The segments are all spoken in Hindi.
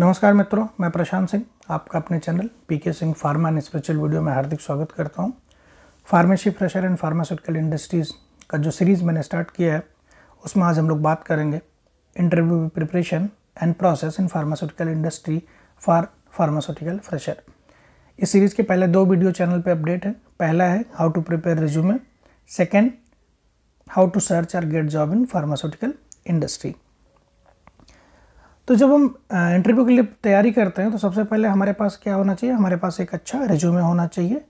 नमस्कार मित्रों मैं प्रशांत सिंह आपका अपने channel PK Singh pharma and special video में हार्दिक स्वागत करता हूँ pharmacy fresher and pharmaceutical industries का जो सीरीज़ मैंने स्टार्ट किया है उसमें आज हम लोग बात करेंगे interview preparation and process in pharmaceutical industry for pharmaceutical fresher इस सीरीज़ के पहले दो वीडियो चैनल पर अपडेट है पहला है how to prepare resume second how to search or get job in pharmaceutical industry तो जब हम इंटरव्यू के लिए तैयारी करते हैं तो सबसे पहले हमारे पास क्या होना चाहिए हमारे पास एक अच्छा रिज्यूमे होना चाहिए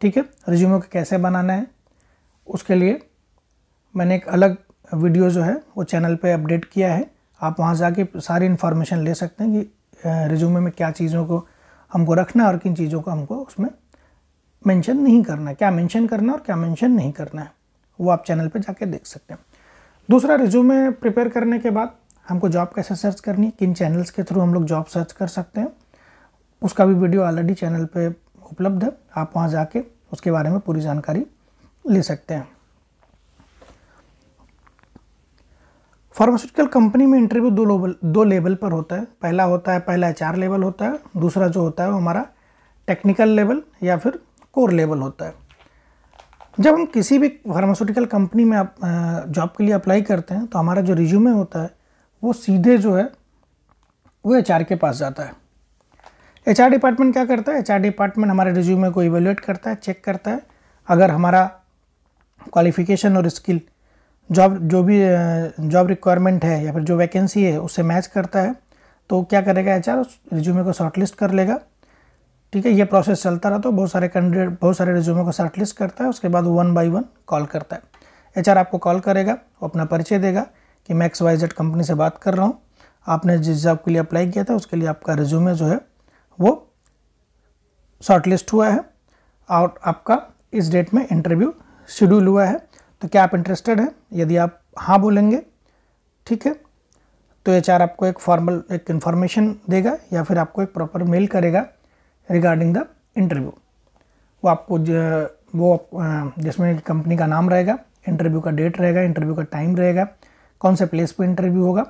ठीक है रिज्यूमे को कैसे बनाना है उसके लिए मैंने एक अलग वीडियो जो है वो चैनल पे अपडेट किया है आप वहाँ जाके सारी इन्फॉर्मेशन ले सकते हैं कि रिज्यूमे में क्या चीज़ों को हमको रखना है और किन चीज़ों को हमको उसमें मैंशन नहीं करना है क्या मैंशन करना है और क्या मैंशन नहीं करना है वो आप चैनल पर जाके देख सकते हैं दूसरा रिज्यूमे प्रिपेयर करने के बाद हमको जॉब कैसे सर्च करनी किन चैनल्स के थ्रू हम लोग जॉब सर्च कर सकते हैं उसका भी वीडियो ऑलरेडी चैनल पे उपलब्ध है आप वहाँ जाके उसके बारे में पूरी जानकारी ले सकते हैं फार्मास्यूटिकल कंपनी में इंटरव्यू दो लेवल दो लेवल पर होता है पहला होता है पहला एच लेवल होता है दूसरा जो होता है वो हमारा टेक्निकल लेवल या फिर कोर लेवल होता है जब हम किसी भी फार्मास्यूटिकल कंपनी में जॉब के लिए अप्लाई करते हैं तो हमारा जो रिज्यूमे होता है वो सीधे जो है वो एच के पास जाता है एच डिपार्टमेंट क्या करता है एच डिपार्टमेंट हमारे रिज्यूमे को इवेल्युएट करता है चेक करता है अगर हमारा क्वालिफिकेशन और स्किल जॉब जो भी जॉब रिक्वायरमेंट है या फिर जो वैकेंसी है उससे मैच करता है तो क्या करेगा एच आर रिज्यूमे को शॉर्टलिस्ट कर लेगा ठीक है ये प्रोसेस चलता रहा तो बहुत सारे कैंडिडेट बहुत सारे रिज्यूमे को शॉर्टलिस्ट करता है उसके बाद वन बाई वन कॉल करता है एच आपको कॉल करेगा वो अपना परिचय देगा कि मैं एक्स वाई जेड कंपनी से बात कर रहा हूँ आपने जिस जॉब के लिए अप्लाई किया था उसके लिए आपका रिज्यूमे जो है वो शॉर्टलिस्ट हुआ है और आपका इस डेट में इंटरव्यू शेड्यूल हुआ है तो क्या आप इंटरेस्टेड हैं यदि आप हाँ बोलेंगे ठीक है तो एच आपको एक फॉर्मल एक इन्फॉर्मेशन देगा या फिर आपको एक प्रॉपर मेल करेगा रिगार्डिंग द इंटरव्यू वो आपको वो जिसमें कंपनी का नाम रहेगा इंटरव्यू का डेट रहेगा इंटरव्यू का टाइम रहेगा कौन से प्लेस पे इंटरव्यू होगा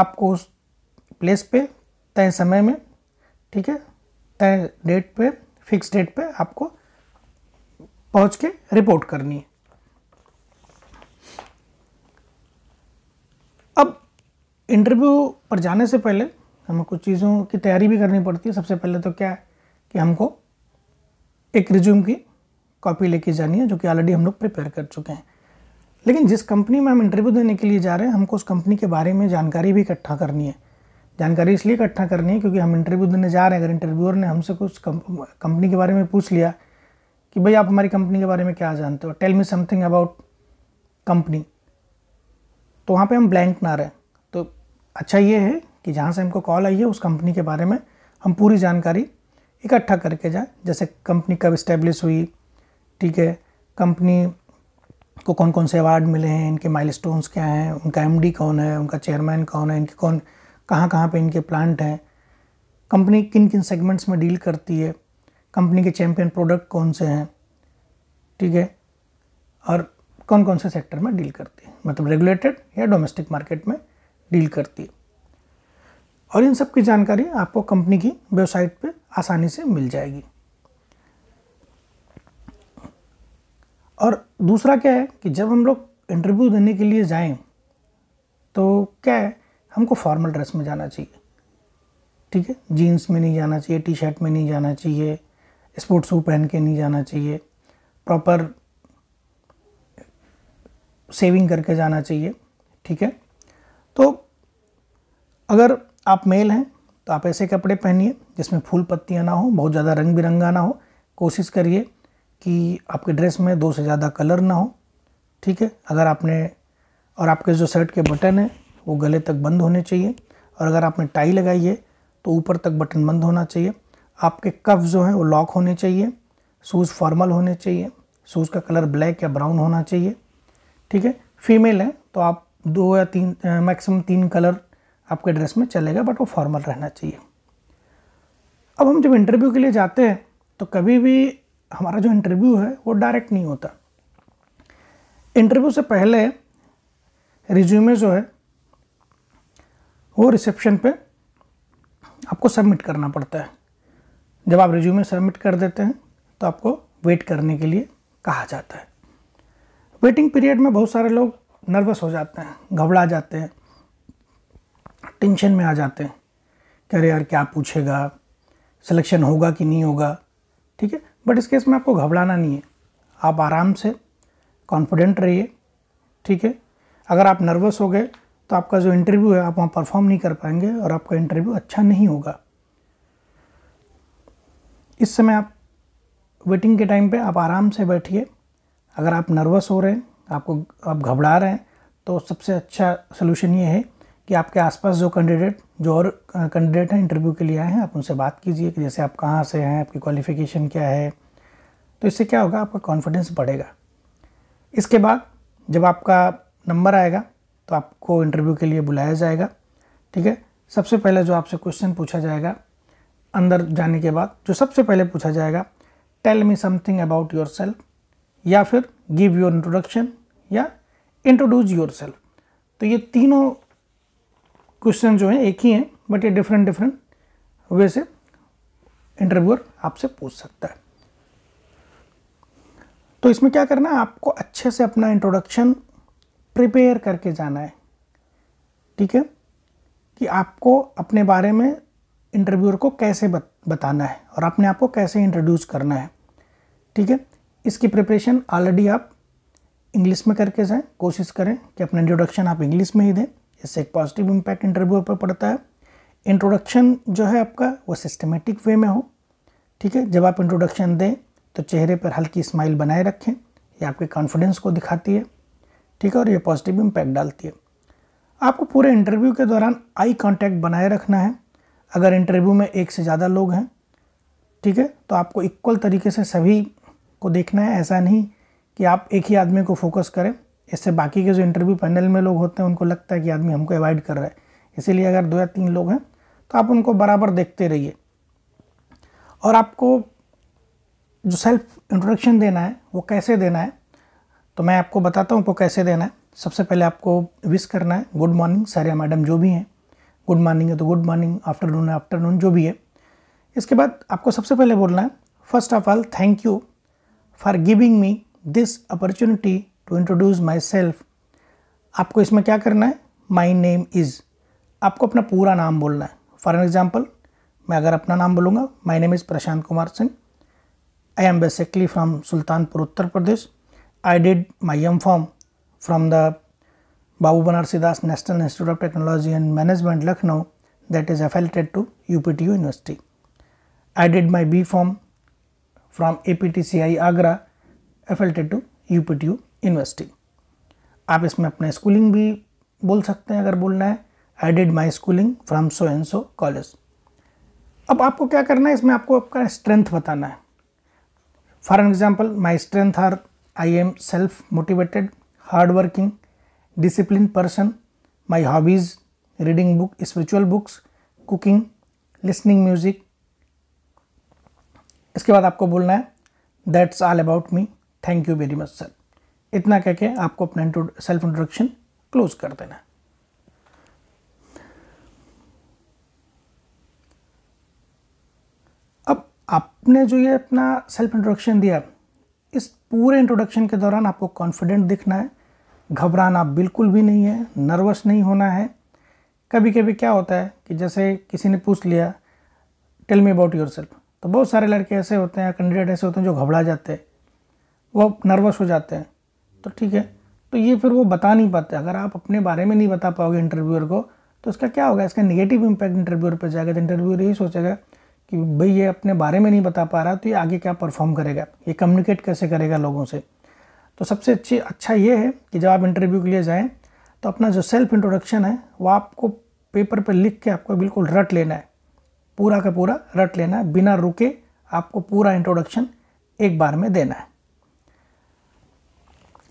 आपको उस प्लेस पे तय समय में ठीक है तय डेट पे फिक्स डेट पे आपको पहुंच के रिपोर्ट करनी है अब इंटरव्यू पर जाने से पहले हमें कुछ चीज़ों की तैयारी भी करनी पड़ती है सबसे पहले तो क्या है कि हमको एक रिज्यूम की कॉपी लेके जानी है जो कि ऑलरेडी हम लोग प्रिपेयर कर चुके हैं लेकिन जिस कंपनी में हम इंटरव्यू देने के लिए जा रहे हैं हमको उस कंपनी के बारे में जानकारी भी इकट्ठा करनी है जानकारी इसलिए इकट्ठा करनी है क्योंकि हम इंटरव्यू देने जा रहे हैं अगर इंटरव्यूअर ने हमसे कुछ कंपनी के बारे में पूछ लिया कि भाई आप हमारी कंपनी के बारे में क्या जानते हो tell me something about company तो वहाँ पे हम ब्लैंक ना रहें तो अच्छा ये है कि जहाँ से हमको कॉल आई है उस कंपनी के बारे में हम पूरी जानकारी इकट्ठा करके जाए जैसे कंपनी कब इस्टेब्लिश हुई ठीक है कंपनी को कौन कौन से अवार्ड मिले हैं इनके माइल क्या हैं उनका एम कौन है उनका चेयरमैन कौन है इनके कौन कहाँ कहाँ पर इनके प्लांट हैं कंपनी किन किन सेगमेंट्स में डील करती है कंपनी के चैम्पियन प्रोडक्ट कौन से हैं ठीक है और कौन कौन से सेक्टर में डील करती है मतलब रेगुलेटेड या डोमेस्टिक मार्केट में डील करती है और इन सब की जानकारी आपको कंपनी की वेबसाइट पर आसानी से मिल जाएगी और दूसरा क्या है कि जब हम लोग इंटरव्यू देने के लिए जाएं तो क्या है हमको फॉर्मल ड्रेस में जाना चाहिए ठीक है जीन्स में नहीं जाना चाहिए टी शर्ट में नहीं जाना चाहिए स्पोर्ट्स शू पहन के नहीं जाना चाहिए प्रॉपर सेविंग करके जाना चाहिए ठीक है तो अगर आप मेल हैं तो आप ऐसे कपड़े पहनिए जिसमें फूल पत्तियाँ ना हो बहुत ज़्यादा रंग बिरंगा ना हो कोशिश करिए कि आपके ड्रेस में दो से ज़्यादा कलर ना हो ठीक है अगर आपने और आपके जो शर्ट के बटन हैं वो गले तक बंद होने चाहिए और अगर आपने टाई लगाई है तो ऊपर तक बटन बंद होना चाहिए आपके कफ जो हैं वो लॉक होने चाहिए शूज़ फॉर्मल होने चाहिए शूज़ का कलर ब्लैक या ब्राउन होना चाहिए ठीक है फीमेल है तो आप दो या तीन मैक्सिमम तीन कलर आपके ड्रेस में चलेगा बट वो फॉर्मल रहना चाहिए अब हम जब इंटरव्यू के लिए जाते हैं तो कभी भी हमारा जो इंटरव्यू है वो डायरेक्ट नहीं होता इंटरव्यू से पहले रिज्यूमे जो है वो रिसेप्शन पे आपको सबमिट करना पड़ता है जब आप रिज्यूमे सबमिट कर देते हैं तो आपको वेट करने के लिए कहा जाता है वेटिंग पीरियड में बहुत सारे लोग नर्वस हो जाते हैं घबरा जाते हैं टेंशन में आ जाते हैं कह यार क्या पूछेगा सिलेक्शन होगा कि नहीं होगा ठीक है बट इस केस में आपको घबराना नहीं है आप आराम से कॉन्फिडेंट रहिए ठीक है अगर आप नर्वस हो गए तो आपका जो इंटरव्यू है आप वहाँ परफॉर्म नहीं कर पाएंगे और आपका इंटरव्यू अच्छा नहीं होगा इस समय आप वेटिंग के टाइम पे आप आराम से बैठिए अगर आप नर्वस हो रहे हैं आपको आप घबरा रहे हैं तो सबसे अच्छा सोल्यूशन ये है कि आपके आसपास जो कैंडिडेट जो और कैंडिडेट हैं इंटरव्यू के लिए आए हैं आप उनसे बात कीजिए कि जैसे आप कहाँ से हैं आपकी क्वालिफ़िकेशन क्या है तो इससे क्या होगा आपका कॉन्फिडेंस बढ़ेगा इसके बाद जब आपका नंबर आएगा तो आपको इंटरव्यू के लिए बुलाया जाएगा ठीक है सबसे पहले जो आपसे क्वेश्चन पूछा जाएगा अंदर जाने के बाद जो सबसे पहले पूछा जाएगा tell me something about yourself या फिर गिव योर इंट्रोडक्शन या इंट्रोड्यूस योर सेल्फ तो ये तीनों क्वेश्चन जो है एक ही हैं बट ये डिफरेंट डिफरेंट वे से इंटरव्यूअर आपसे पूछ सकता है तो इसमें क्या करना है आपको अच्छे से अपना इंट्रोडक्शन प्रिपेयर करके जाना है ठीक है कि आपको अपने बारे में इंटरव्यूअर को कैसे बत, बताना है और अपने आप को कैसे इंट्रोड्यूस करना है ठीक है इसकी प्रिपरेशन ऑलरेडी आप इंग्लिश में करके जाएं कोशिश करें कि अपना इंट्रोडक्शन आप इंग्लिश में ही दें इससे एक पॉजिटिव इम्पैक्ट इंटरव्यू पर पड़ता है इंट्रोडक्शन जो है आपका वो सिस्टमेटिक वे में हो ठीक है जब आप इंट्रोडक्शन दें तो चेहरे पर हल्की स्माइल बनाए रखें ये आपके कॉन्फिडेंस को दिखाती है ठीक है और ये पॉजिटिव इम्पैक्ट डालती है आपको पूरे इंटरव्यू के दौरान आई कॉन्टैक्ट बनाए रखना है अगर इंटरव्यू में एक से ज़्यादा लोग हैं ठीक है तो आपको इक्वल तरीके से सभी को देखना है ऐसा नहीं कि आप एक ही आदमी को फोकस करें इससे बाकी के जो इंटरव्यू पैनल में लोग होते हैं उनको लगता है कि आदमी हमको अवॉइड कर रहा है इसीलिए अगर दो या तीन लोग हैं तो आप उनको बराबर देखते रहिए और आपको जो सेल्फ इंट्रोडक्शन देना है वो कैसे देना है तो मैं आपको बताता हूँ आपको कैसे देना है सबसे पहले आपको विश करना है गुड मॉर्निंग सारे मैडम जो भी हैं गुड मॉर्निंग है तो गुड मॉर्निंग आफ्टरनून है आफ्टरनून जो भी है इसके बाद आपको सबसे पहले बोलना है first of all thank you for giving me this opportunity to introduce myself आपको इसमें क्या करना है माई नेम इज़ आपको अपना पूरा नाम बोलना है फॉर एन एग्जाम्पल मैं अगर अपना नाम बोलूँगा my name is Prashant Kumar Singh I am basically from Sultanpur Uttar Pradesh I did my M pharm from the Babu Banarasi Das national institute of technology and management Lucknow is affiliated to U P T university I did my B pharm from A P T C I Agra affiliated to U P T U investing आप इसमें अपना स्कूलिंग भी बोल सकते हैं अगर बोलना है I did my schooling from so and so college अब आपको क्या करना है इसमें आपको आपका स्ट्रेंथ बताना है for example my strength are I am self motivated hard working discipline person my hobbies reading book spiritual books cooking listening music इसके बाद आपको बोलना है that's all about me thank you very much sir इतना कह के आपको अपना सेल्फ इंट्रोडक्शन क्लोज कर देना अब आपने जो ये अपना सेल्फ इंट्रोडक्शन दिया इस पूरे इंट्रोडक्शन के दौरान आपको कॉन्फिडेंट दिखना है घबराना बिल्कुल भी नहीं है नर्वस नहीं होना है कभी कभी क्या होता है कि जैसे किसी ने पूछ लिया tell me about yourself तो बहुत सारे लड़के ऐसे होते हैं कैंडिडेट ऐसे होते हैं जो घबरा जाते हैं वो नर्वस हो जाते हैं तो ठीक है तो ये फिर वो बता नहीं पाते अगर आप अपने बारे में नहीं बता पाओगे इंटरव्यूअर को तो इसका क्या होगा इसका नेगेटिव इम्पैक्ट इंटरव्यूअर पर जाएगा तो इंटरव्यूअर यही सोचेगा कि भाई ये अपने बारे में नहीं बता पा रहा तो ये आगे क्या परफॉर्म करेगा ये कम्युनिकेट कैसे करेगा लोगों से तो सबसे अच्छी अच्छा ये है कि जब आप इंटरव्यू के लिए जाएँ तो अपना जो सेल्फ इंट्रोडक्शन है वो आपको पेपर पर लिख के आपको बिल्कुल रट लेना है पूरा का पूरा रट लेना है बिना रुके आपको पूरा इंट्रोडक्शन एक बार में देना है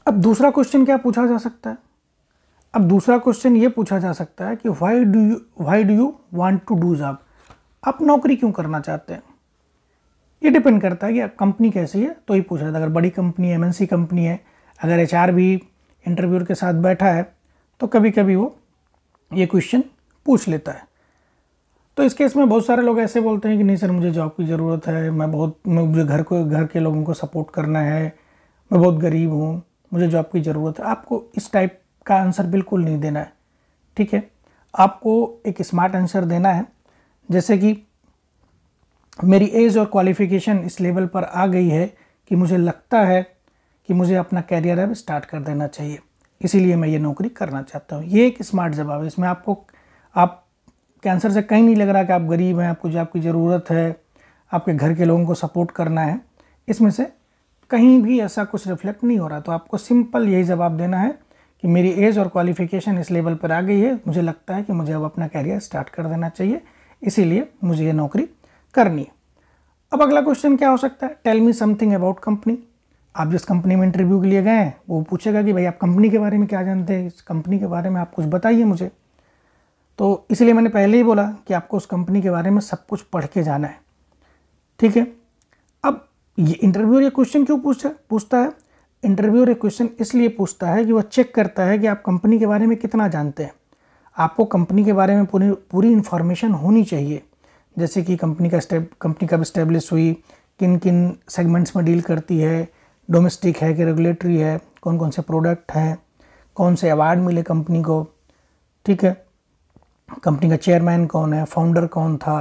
अब दूसरा क्वेश्चन क्या पूछा जा सकता है अब दूसरा क्वेश्चन ये पूछा जा सकता है कि why do you why do you want to do job आप नौकरी क्यों करना चाहते हैं ये डिपेंड करता है कि कंपनी कैसी है तो ही पूछा जाता है अगर बड़ी कंपनी है एमएनसी कंपनी है अगर एच भी इंटरव्यूर के साथ बैठा है तो कभी कभी वो ये क्वेश्चन पूछ लेता है तो इस केस में बहुत सारे लोग ऐसे बोलते हैं कि नहीं सर मुझे जॉब की ज़रूरत है मैं बहुत मुझे घर को घर के लोगों को सपोर्ट करना है मैं बहुत गरीब हूँ मुझे जॉब की ज़रूरत है आपको इस टाइप का आंसर बिल्कुल नहीं देना है ठीक है आपको एक स्मार्ट आंसर देना है जैसे कि मेरी एज और क्वालिफिकेशन इस लेवल पर आ गई है कि मुझे लगता है कि मुझे अपना कैरियर अब स्टार्ट कर देना चाहिए इसीलिए मैं ये नौकरी करना चाहता हूँ ये एक स्मार्ट जवाब है इसमें आपको आप कैंसर से कहीं नहीं लग रहा कि आप गरीब हैं आपको जॉब की ज़रूरत है आपके घर के लोगों को सपोर्ट करना है इसमें से कहीं भी ऐसा कुछ रिफ्लेक्ट नहीं हो रहा तो आपको सिंपल यही जवाब देना है कि मेरी एज और क्वालिफिकेशन इस लेवल पर आ गई है मुझे लगता है कि मुझे अब अपना कैरियर स्टार्ट कर देना चाहिए इसीलिए मुझे ये नौकरी करनी है अब अगला क्वेश्चन क्या हो सकता है tell me something about company आप जिस कंपनी में इंटरव्यू के लिए गए हैं वो पूछेगा कि भाई आप कंपनी के बारे में क्या जानते हैं इस कंपनी के बारे में आप कुछ बताइए मुझे तो इसलिए मैंने पहले ही बोला कि आपको उस कंपनी के बारे में सब कुछ पढ़ के जाना है ठीक है ये इंटरव्यूअर ये क्वेश्चन क्यों पूछता पूछता है इंटरव्यूअर ये क्वेश्चन इसलिए पूछता है कि वह चेक करता है कि आप कंपनी के बारे में कितना जानते हैं आपको कंपनी के बारे में पूरी पूरी इन्फॉर्मेशन होनी चाहिए जैसे कि कंपनी का स्टेप कंपनी कब इस्टेब्लिश हुई किन किन सेगमेंट्स में डील करती है डोमेस्टिक है कि रेगुलेटरी है कौन कौन से प्रोडक्ट हैं कौन से अवार्ड मिले कंपनी को ठीक है कंपनी का चेयरमैन कौन है फाउंडर कौन था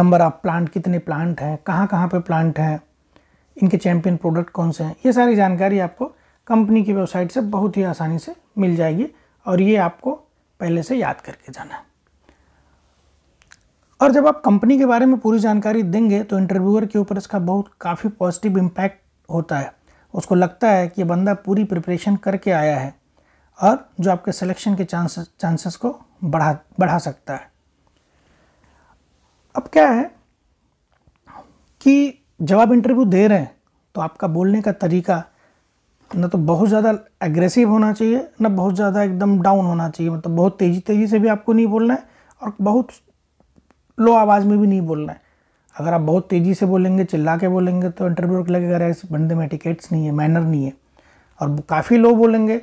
नंबर ऑफ प्लांट कितने प्लांट हैं कहाँ कहाँ पे प्लांट हैं इनके चैंपियन प्रोडक्ट कौन से हैं ये सारी जानकारी आपको कंपनी की वेबसाइट से बहुत ही आसानी से मिल जाएगी और ये आपको पहले से याद करके जाना है और जब आप कंपनी के बारे में पूरी जानकारी देंगे तो इंटरव्यूअर के ऊपर इसका बहुत काफ़ी पॉजिटिव इम्पैक्ट होता है उसको लगता है कि बंदा पूरी प्रिपरेशन करके आया है और जो आपके सिलेक्शन के चांसेस चांसेस को बढ़ा बढ़ा सकता है अब क्या है कि जब आप इंटरव्यू दे रहे हैं तो आपका बोलने का तरीका ना तो बहुत ज़्यादा एग्रेसिव होना चाहिए ना बहुत ज़्यादा एकदम डाउन होना चाहिए मतलब बहुत तेज़ी तेज़ी से भी आपको नहीं बोलना है और बहुत लो आवाज़ में भी नहीं बोलना है अगर आप बहुत तेज़ी से बोलेंगे चिल्ला के बोलेंगे तो इंटरव्यू को लगेगा यार इस बंदे में टिकेट्स नहीं है मैनर नहीं है और काफ़ी लो बोलेंगे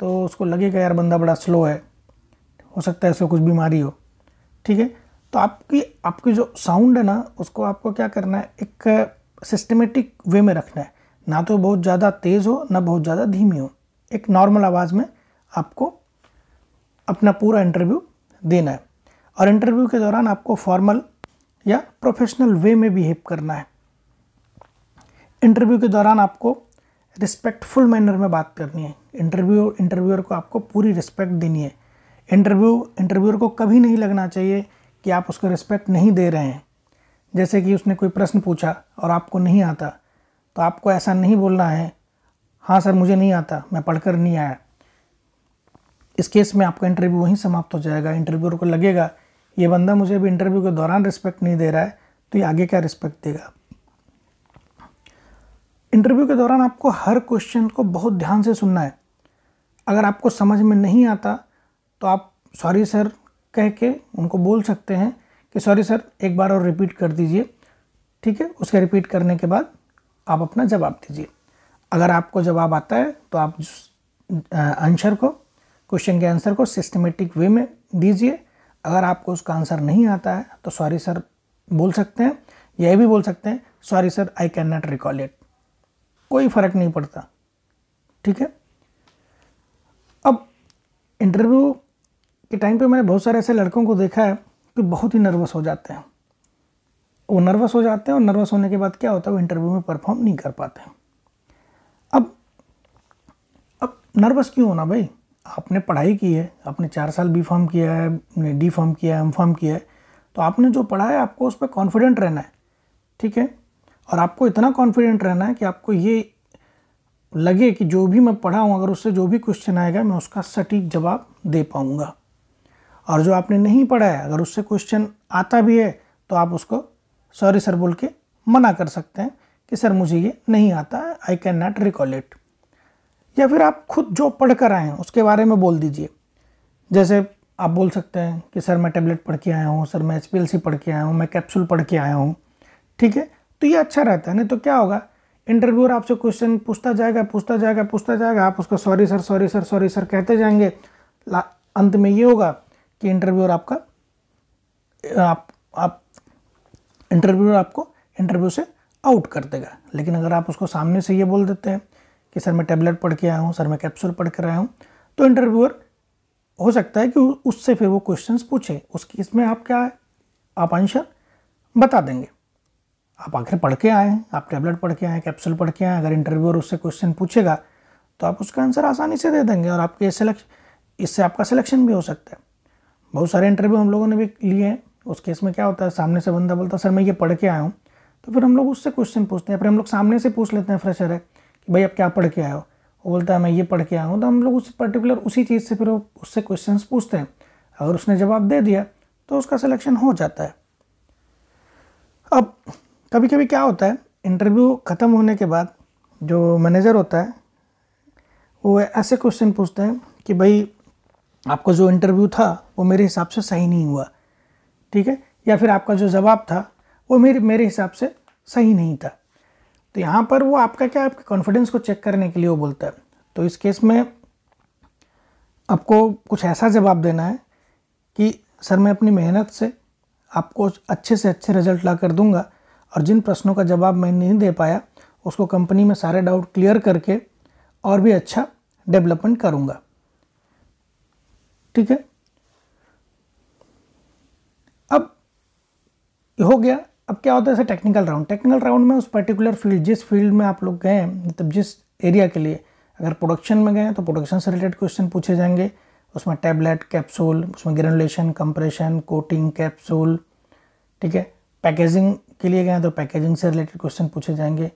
तो उसको लगेगा यार बंदा बड़ा स्लो है हो सकता है उसको कुछ बीमारी हो ठीक है तो आपकी आपकी जो साउंड है ना उसको आपको क्या करना है एक सिस्टमेटिक वे में रखना है ना तो बहुत ज़्यादा तेज़ हो ना बहुत ज़्यादा धीमी हो एक नॉर्मल आवाज़ में आपको अपना पूरा इंटरव्यू देना है और इंटरव्यू के दौरान आपको फॉर्मल या प्रोफेशनल वे में बिहेव करना है इंटरव्यू के दौरान आपको रिस्पेक्टफुल मैनर में बात करनी है इंटरव्यू इंटरव्यूअर को आपको पूरी रिस्पेक्ट देनी है इंटरव्यू इंटरव्यूअर को कभी नहीं लगना चाहिए कि आप उसको रिस्पेक्ट नहीं दे रहे हैं जैसे कि उसने कोई प्रश्न पूछा और आपको नहीं आता तो आपको ऐसा नहीं बोलना है हाँ सर मुझे नहीं आता मैं पढ़कर नहीं आया इस केस में आपका इंटरव्यू वहीं समाप्त हो जाएगा इंटरव्यूर को लगेगा ये बंदा मुझे अभी इंटरव्यू के दौरान रिस्पेक्ट नहीं दे रहा है तो ये आगे क्या रिस्पेक्ट देगा इंटरव्यू के दौरान आपको हर क्वेश्चन को बहुत ध्यान से सुनना है अगर आपको समझ में नहीं आता तो आप सॉरी सर कह के उनको बोल सकते हैं कि सॉरी सर एक बार और रिपीट कर दीजिए ठीक है उसके रिपीट करने के बाद आप अपना जवाब दीजिए अगर आपको जवाब आता है तो आप आंसर को क्वेश्चन के आंसर को सिस्टमेटिक वे में दीजिए अगर आपको उसका आंसर नहीं आता है तो सॉरी सर बोल सकते हैं यह भी बोल सकते हैं sorry sir I can not recall it कोई फ़र्क नहीं पड़ता ठीक है अब इंटरव्यू के टाइम पे मैंने बहुत सारे ऐसे लड़कों को देखा है कि बहुत ही नर्वस हो जाते हैं वो नर्वस हो जाते हैं और नर्वस होने के बाद क्या होता है वो इंटरव्यू में परफॉर्म नहीं कर पाते हैं अब अब नर्वस क्यों होना भाई आपने पढ़ाई की है आपने चार साल बी फॉर्म किया है डी फॉर्म किया है एम फॉर्म किया है तो आपने जो पढ़ा है आपको उस पर कॉन्फिडेंट रहना है ठीक है और आपको इतना कॉन्फिडेंट रहना है कि आपको ये लगे कि जो भी मैं पढ़ा हूँ अगर उससे जो भी क्वेश्चन आएगा मैं उसका सटीक जवाब दे पाऊँगा और जो आपने नहीं पढ़ा है अगर उससे क्वेश्चन आता भी है तो आप उसको सॉरी सर बोल के मना कर सकते हैं कि सर मुझे ये नहीं आता I can not recall it या फिर आप खुद जो पढ़ कर आए हैं उसके बारे में बोल दीजिए जैसे आप बोल सकते हैं कि सर मैं टेबलेट पढ़ के आया हूँ सर मैं एच पी एल सी पढ़ के आया हूँ मैं कैप्सूल पढ़ के आया हूँ ठीक है तो ये अच्छा रहता है नहीं तो क्या होगा इंटरव्यूअर आपसे क्वेश्चन पूछता जाएगा पूछता जाएगा पूछता जाएगा आप उसको sorry sir sorry sir sorry sir कहते जाएंगे अंत में ये होगा कि इंटरव्यूअर आपका आप आप इंटरव्यूअर आपको इंटरव्यू से आउट कर देगा लेकिन अगर आप उसको सामने से ये बोल देते हैं कि सर मैं टैबलेट पढ़ के आया हूँ सर मैं कैप्सूल पढ़ कर आया हूँ तो इंटरव्यूअर हो सकता है कि उससे फिर वो क्वेश्चन पूछे उसकी इसमें आप क्या है आप आंसर बता देंगे आप आखिर पढ़ के आए हैं आप टेबलेट पढ़ के आए हैं कैप्सूल पढ़ के आए अगर इंटरव्यूअर उससे क्वेश्चन पूछेगा तो आप उसका आंसर आसानी से दे देंगे और आपके सिलेक्शन इससे आपका सिलेक्शन भी हो सकता है बहुत सारे इंटरव्यू हम लोगों ने भी लिए हैं उस केस में क्या होता है सामने से बंदा बोलता है सर मैं ये पढ़ के आया हूँ तो फिर हम लोग उससे क्वेश्चन पूछते हैं फिर हम लोग सामने से पूछ लेते हैं फ्रेशर है कि भाई आप क्या पढ़ के आए हो वो बोलता है मैं ये पढ़ के आया हूँ तो हम लोग उस पर्टिकुलर उसी चीज़ से फिर उससे क्वेश्चन पूछते हैं अगर उसने जवाब दे दिया तो उसका सिलेक्शन हो जाता है अब कभी कभी क्या होता है इंटरव्यू ख़त्म होने के बाद जो मैनेजर होता है वो ऐसे क्वेश्चन पूछते हैं कि भाई आपका जो इंटरव्यू था वो मेरे हिसाब से सही नहीं हुआ ठीक है या फिर आपका जो जवाब था वो मेरे मेरे हिसाब से सही नहीं था तो यहाँ पर वो आपका क्या आपके कॉन्फिडेंस को चेक करने के लिए वो बोलता है तो इस केस में आपको कुछ ऐसा जवाब देना है कि सर मैं अपनी मेहनत से आपको अच्छे से अच्छे रिजल्ट ला कर दूँगा और जिन प्रश्नों का जवाब मैं नहीं दे पाया उसको कंपनी में सारे डाउट क्लियर करके और भी अच्छा डेवलपमेंट करूँगा ठीक है अब हो गया अब क्या होता है ऐसे टेक्निकल राउंड टेक्निकल राउंड में उस पर्टिकुलर फील्ड जिस फील्ड में आप लोग गए हैं मतलब जिस एरिया के लिए अगर प्रोडक्शन में गए तो प्रोडक्शन से रिलेटेड क्वेश्चन पूछे जाएंगे उसमें टैबलेट कैप्सूल उसमें ग्रेनुलेशन कंप्रेशन कोटिंग कैप्सूल ठीक है पैकेजिंग के लिए गए तो पैकेजिंग से रिलेटेड क्वेश्चन पूछे जाएंगे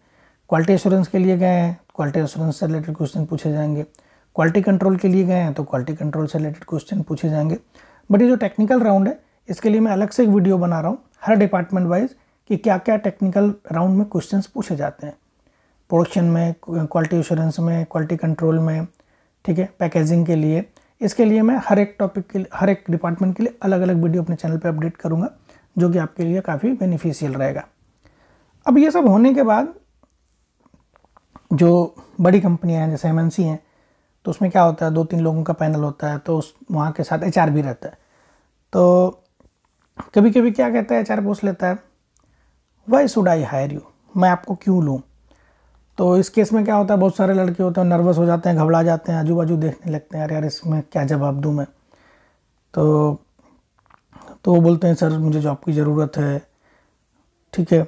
क्वालिटी एश्योरेंस के लिए गए हैं क्वालिटी तो एश्योरेंस से रिलेटेड क्वेश्चन पूछे जाएंगे क्वालिटी कंट्रोल के लिए गए हैं तो क्वालिटी कंट्रोल से रिलेटेड क्वेश्चन पूछे जाएंगे बट ये जो टेक्निकल राउंड है इसके लिए मैं अलग से एक वीडियो बना रहा हूँ हर डिपार्टमेंट वाइज कि क्या क्या टेक्निकल राउंड में क्वेश्चन पूछे जाते हैं प्रोडक्शन में क्वालिटी इंश्योरेंस में क्वालिटी कंट्रोल में ठीक है पैकेजिंग के लिए इसके लिए मैं हर एक टॉपिक के हर एक डिपार्टमेंट के लिए अलग अलग वीडियो अपने चैनल पर अपडेट करूँगा जो कि आपके लिए काफ़ी बेनिफिशियल रहेगा अब ये सब होने के बाद जो बड़ी कंपनियाँ हैं जैसे एम हैं तो उसमें क्या होता है दो तीन लोगों का पैनल होता है तो उस वहाँ के साथ एच भी रहता है तो कभी कभी क्या कहता है एच पूछ लेता है why should I hire you मैं आपको क्यों लूँ तो इस केस में क्या होता है बहुत सारे लड़के होते हैं नर्वस हो जाते हैं घबरा जाते हैं आजू बाजू देखने लगते हैं अरे यार इसमें क्या जवाब दूँ मैं तो तो वो बोलते हैं सर मुझे जॉब की ज़रूरत है ठीक है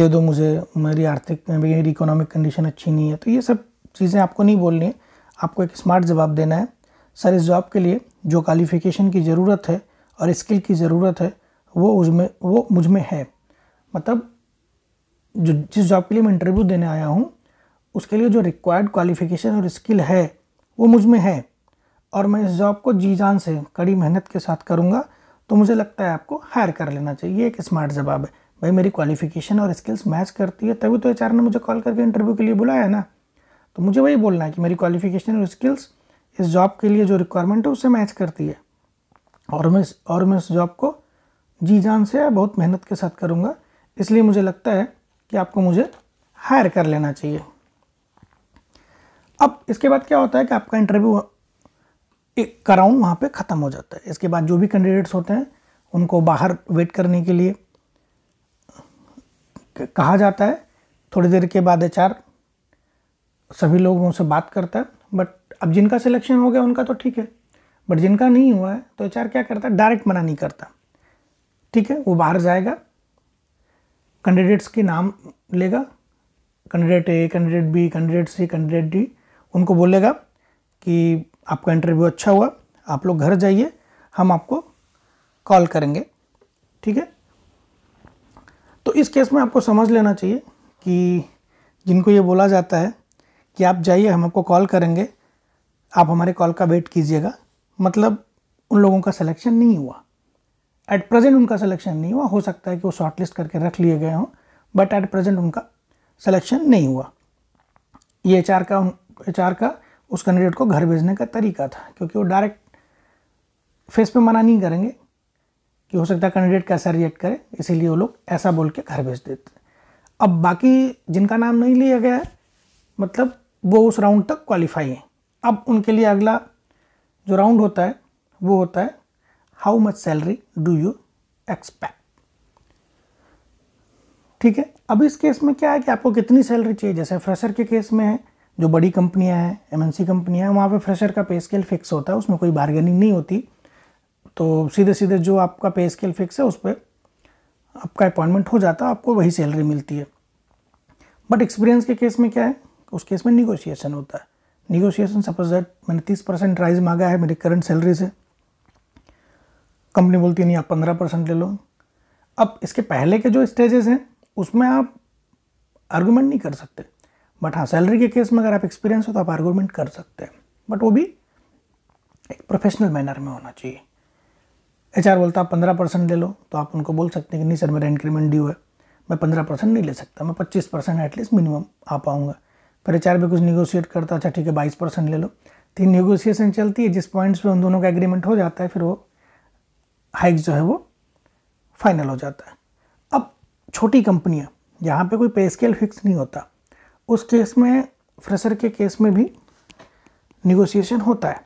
दे दो मुझे मेरी आर्थिक मेरी इकोनॉमिक कंडीशन अच्छी नहीं है तो ये सब चीज़ें आपको नहीं बोलनी है आपको एक स्मार्ट जवाब देना है सर इस जॉब के लिए जो क्वालिफ़िकेशन की ज़रूरत है और स्किल की ज़रूरत है वो उसमें वो मुझ में है मतलब जो जिस जॉब के लिए मैं इंटरव्यू देने आया हूँ उसके लिए जो रिक्वायर्ड क्वालिफ़िकेशन और स्किल है वो मुझ में है और मैं इस जॉब को जी जान से कड़ी मेहनत के साथ करूँगा तो मुझे लगता है आपको हायर कर लेना चाहिए एक स्मार्ट जवाब है भाई मेरी क्वालिफ़िकेशन और स्किल्स मैच करती है तभी तो एच ने मुझे कॉल करके इंटरव्यू के लिए बुलाया ना तो मुझे वही बोलना है कि मेरी क्वालिफिकेशन और स्किल्स इस जॉब के लिए जो रिक्वायरमेंट है उससे मैच करती है और मैं और मैं इस जॉब को जी जान से बहुत मेहनत के साथ करूँगा इसलिए मुझे लगता है कि आपको मुझे हायर कर लेना चाहिए अब इसके बाद क्या होता है कि आपका इंटरव्यू एक कराउंड वहाँ पे ख़त्म हो जाता है इसके बाद जो भी कैंडिडेट्स होते हैं उनको बाहर वेट करने के लिए कहा जाता है थोड़ी देर के बाद एच आर सभी लोग उनसे बात करता है बट अब जिनका सिलेक्शन हो गया उनका तो ठीक है बट जिनका नहीं हुआ है तो एच क्या करता है डायरेक्ट मना नहीं करता ठीक है वो बाहर जाएगा कैंडिडेट्स के नाम लेगा candidate A candidate B candidate C candidate D उनको बोलेगा कि आपका इंटरव्यू अच्छा हुआ आप लोग घर जाइए हम आपको कॉल करेंगे ठीक है तो इस केस में आपको समझ लेना चाहिए कि जिनको ये बोला जाता है कि आप जाइए हम आपको कॉल करेंगे आप हमारे कॉल का वेट कीजिएगा मतलब उन लोगों का सिलेक्शन नहीं हुआ एट प्रेजेंट उनका सिलेक्शन नहीं हुआ हो सकता है कि वो शॉर्टलिस्ट करके रख लिए गए हों बट एट प्रेजेंट उनका सिलेक्शन नहीं हुआ ये एच का एच का उस कैंडिडेट को घर भेजने का तरीका था क्योंकि वो डायरेक्ट फेस पे मना नहीं करेंगे कि हो सकता है कैंडिडेट कैसा रिएक्ट करे इसीलिए वो लोग ऐसा बोल के घर भेज देते अब बाकी जिनका नाम नहीं लिया गया है मतलब वो उस राउंड तक क्वालिफाई हैं अब उनके लिए अगला जो राउंड होता है वो होता है how much salary do you expect ठीक है अब इस केस में क्या है कि आपको कितनी सैलरी चाहिए जैसे फ्रेशर के केस में है जो बड़ी कंपनियां हैं एमएनसी कंपनियां हैं वहाँ पे फ्रेशर का पे स्केल फिक्स होता है उसमें कोई बार्गेनिंग नहीं होती तो सीधे सीधे जो आपका पे स्केल फिक्स है उस पर आपका अपॉइंटमेंट हो जाता है आपको वही सैलरी मिलती है बट एक्सपीरियंस के केस में क्या है उस केस में निगोशिएशन होता है निगोशिएशन सपोज दैट मैंने तीस परसेंट राइज मांगा है मेरी करंट सैलरी से कंपनी बोलती है नहीं आप पंद्रह परसेंट ले लो अब इसके पहले के जो स्टेजेस हैं उसमें आप आर्गूमेंट नहीं कर सकते बट हाँ सैलरी के केस में अगर आप एक्सपीरियंस हो तो आप आर्गूमेंट कर सकते हैं बट वो भी एक प्रोफेशनल मैनर में होना चाहिए एच आर बोलता आप पंद्रह परसेंट ले लो तो आप उनको बोल सकते हैं कि नहीं सर मेरा इंक्रीमेंट ड्यू है मैं पंद्रह परसेंट नहीं ले सकता मैं पच्चीस परसेंट एटलीस्ट मिनिमम आ पाऊँगा पर एच में कुछ निगोशिएट करता अच्छा ठीक है बाईस परसेंट ले लो तीन निगोशिएशन चलती है जिस पॉइंट्स पे उन दोनों का एग्रीमेंट हो जाता है फिर वो हाइक जो है वो फाइनल हो जाता है अब छोटी कंपनियाँ जहाँ पे कोई पे स्केल फिक्स नहीं होता उस केस में फ्रेशर के केस में भी निगोशिएशन होता है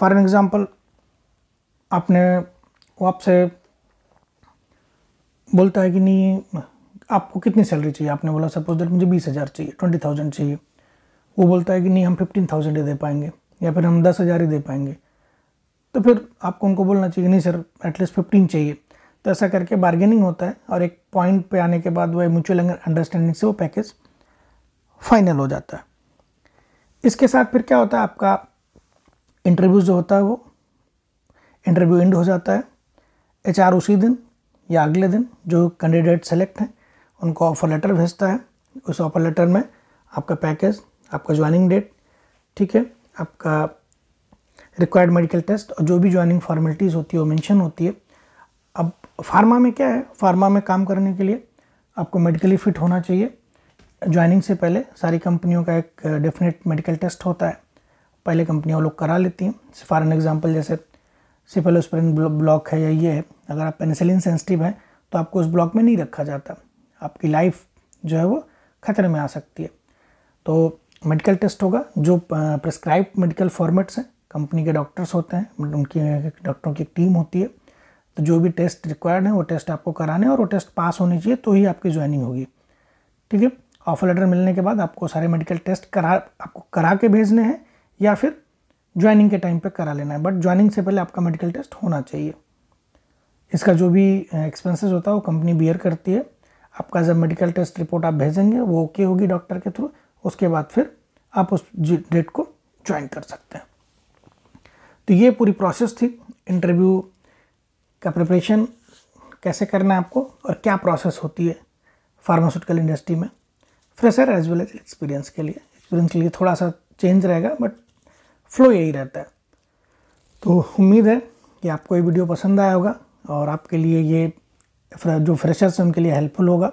फॉर एन एग्ज़ाम्पल आपने वो आपसे बोलता है कि नहीं आपको कितनी सैलरी चाहिए आपने बोला सपोज दैट मुझे बीस हज़ार चाहिए ट्वेंटी थाउजेंड चाहिए वो बोलता है कि नहीं हम फिफ्टीन थाउजेंड ही दे पाएंगे या फिर हम दस हज़ार ही दे पाएंगे तो फिर आपको उनको बोलना चाहिए नहीं सर एटलीस्ट फिफ्टीन चाहिए तो ऐसा करके बार्गेनिंग होता है और एक पॉइंट पे आने के बाद वह म्यूचुअल अंडरस्टैंडिंग से वो पैकेज फाइनल हो जाता है इसके साथ फिर क्या होता है आपका इंटरव्यू जो होता है वो इंटरव्यू एंड हो जाता है एच उसी दिन या अगले दिन जो कैंडिडेट सेलेक्ट हैं उनको ऑफर लेटर भेजता है उस ऑफर लेटर में आपका पैकेज आपका ज्वाइनिंग डेट ठीक है आपका रिक्वायर्ड मेडिकल टेस्ट और जो भी ज्वाइनिंग फॉर्मेलिटीज़ होती है वो मेंशन होती है अब फार्मा में क्या है फार्मा में काम करने के लिए आपको मेडिकली फिट होना चाहिए ज्वाइनिंग से पहले सारी कंपनियों का एक डेफिनेट मेडिकल टेस्ट होता है पहले कंपनियाँ लोग करा लेती हैं फॉर एन एग्जाम्पल जैसे सिफेलोस्प्रिन ब्लॉक है या ये है अगर आप पेनिसिलिन सेंसिटिव हैं तो आपको उस ब्लॉक में नहीं रखा जाता आपकी लाइफ जो है वो ख़तरे में आ सकती है तो मेडिकल टेस्ट होगा जो प्रिस्क्राइब मेडिकल फॉर्मेट्स हैं कंपनी के डॉक्टर्स होते हैं मतलब उनकी डॉक्टरों की टीम होती है तो जो भी टेस्ट रिक्वायर्ड है वो टेस्ट आपको कराने और वो टेस्ट पास होने चाहिए तो ही आपकी ज्वाइनिंग होगी ठीक है ऑफर लेटर मिलने के बाद आपको सारे मेडिकल टेस्ट करा आपको करा के भेजने हैं या फिर ज्वाइनिंग के टाइम पर करा लेना है बट ज्वाइनिंग से पहले आपका मेडिकल टेस्ट होना चाहिए इसका जो भी एक्सपेंसेस होता है वो कंपनी बियर करती है आपका जब मेडिकल टेस्ट रिपोर्ट आप भेजेंगे वो ओके होगी डॉक्टर के थ्रू उसके बाद फिर आप उस डेट को ज्वाइन कर सकते हैं तो ये पूरी प्रोसेस थी इंटरव्यू का प्रिपरेशन कैसे करना है आपको और क्या प्रोसेस होती है फार्मास्यूटिकल इंडस्ट्री में fresher as well as experience के लिए एक्सपीरियंस के लिए थोड़ा सा चेंज रहेगा बट फ्लो यही रहता है तो उम्मीद है कि आपको ये वीडियो पसंद आया होगा और आपके लिए ये जो फ्रेशर्स हैं उनके लिए हेल्पफुल होगा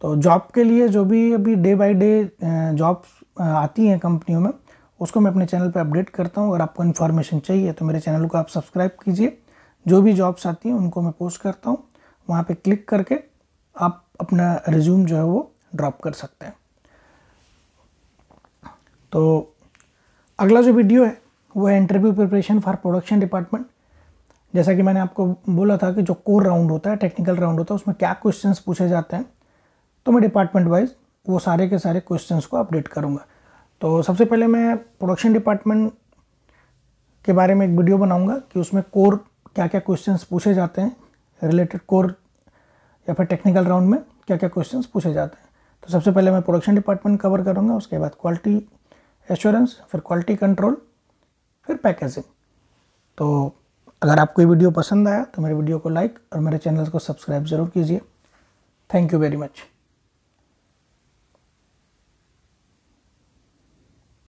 तो जॉब के लिए जो भी अभी डे बाय डे जॉब्स आती हैं कंपनियों में उसको मैं अपने चैनल पर अपडेट करता हूँ अगर आपको इन्फॉर्मेशन चाहिए तो मेरे चैनल को आप सब्सक्राइब कीजिए जो भी जॉब्स आती हैं उनको मैं पोस्ट करता हूँ वहाँ पे क्लिक करके आप अपना रिज्यूम जो है वो ड्रॉप कर सकते हैं तो अगला जो वीडियो है वो है interview preparation for production department जैसा कि मैंने आपको बोला था कि जो कोर राउंड होता है टेक्निकल राउंड होता है उसमें क्या क्वेश्चन पूछे जाते हैं तो मैं डिपार्टमेंट वाइज वो सारे के सारे क्वेश्चन को अपडेट करूँगा तो सबसे पहले मैं प्रोडक्शन डिपार्टमेंट के बारे में एक वीडियो बनाऊँगा कि उसमें कोर क्या क्या क्वेश्चन पूछे जाते हैं रिलेटेड कोर या फिर टेक्निकल राउंड में क्या क्या क्वेश्चन पूछे जाते हैं तो सबसे पहले मैं प्रोडक्शन डिपार्टमेंट कवर करूँगा उसके बाद क्वालिटी एश्योरेंस फिर क्वालिटी कंट्रोल फिर पैकेजिंग तो अगर आपको ये वीडियो पसंद आया तो मेरे वीडियो को लाइक और मेरे चैनल को सब्सक्राइब ज़रूर कीजिए थैंक यू वेरी मच